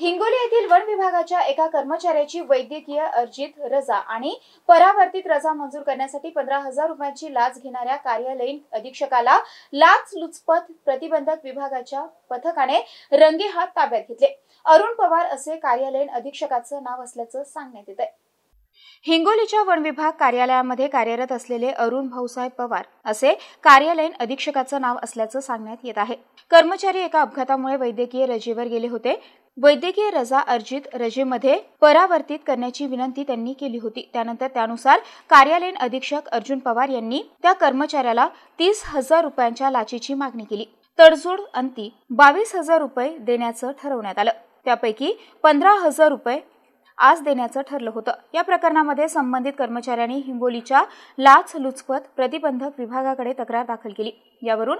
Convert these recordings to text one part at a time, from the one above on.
हिंगोली येथील वन विभागाच्या एका कर्मचाऱ्याची वैद्यकीय अर्जित रजा आणि परावर्तित रजा मंजूर करण्यासाठी पंधरा हजार रुपयांची लाच घेणाऱ्या कार्यालयीन अधीक्षकाला लाच लुचपत प्रतिबंधक विभागाच्या पथकाने हात ताब्यात घेतले अरुण पवार असे कार्यालयीन अधीक्षकाचं नाव असल्याचं सांगण्यात येत आहे हिंगोलीच्या वन विभाग कार्यालयामध्ये कार्यरत असलेले अरुण भाऊसाहेब पवार असे कार्यालयीन अधीक्षकाचं नाव असल्याचं सांगण्यात येत आहे कर्मचारी एका अपघातामुळे वैद्यकीय रजेवर गेले होते वैद्यकीय रजा अर्जित रजेमध्ये परावर्तित करण्याची विनंती त्यांनी केली होती त्यानंतर त्यानुसार कार्यालयीन अधीक्षक अर्जुन पवार यांनी त्या कर्मचाऱ्याला तीस हजार रुपयांच्या लाचीची मागणी केली तडजोड अंती बावीस हजार रुपये देण्याचं ठरवण्यात आलं त्यापैकी पंधरा हजार रुपये आज देण्याचं ठरलं होतं या प्रकरणामध्ये संबंधित कर्मचाऱ्यांनी हिंगोलीच्या लुचपत प्रतिबंधक विभागाकडे तक्रार दाखल केली यावरून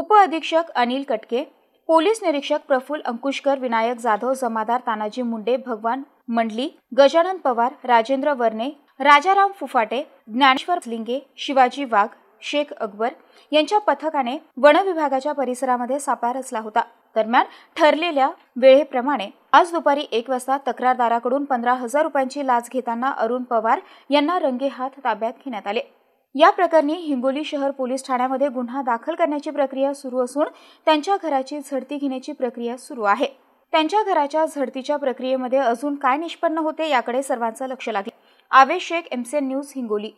उपअधीक्षक अनिल कटके पोलीस निरीक्षक प्रफुल अंकुशकर विनायक जाधव जमादार तानाजी मुंडे भगवान मंडली गजानन पवार राजेंद्र वर्णे राजाराम फुफाटे ज्ञानेश्वर लिंगे शिवाजी वाघ शेख अकबर यांच्या पथकाने वनविभागाच्या परिसरामध्ये सापळा रचला होता दरम्यान ठरलेल्या वेळेप्रमाणे आज दुपारी एक वाजता तक्रारदाराकडून पंधरा हजार रुपयांची लाच घेताना अरुण पवार यांना रंगेहात ताब्यात घेण्यात आले या प्रकरणी हिंगोली शहर पोलीस ठाण्यामध्ये गुन्हा दाखल करण्याची प्रक्रिया सुरू असून त्यांच्या घराची झडती घेण्याची प्रक्रिया सुरू आहे त्यांच्या घराच्या झडतीच्या प्रक्रियेमध्ये अजून काय निष्पन्न होते याकडे सर्वांचं लक्ष लागले आवेश शेख एमसीएन न्यूज हिंगोली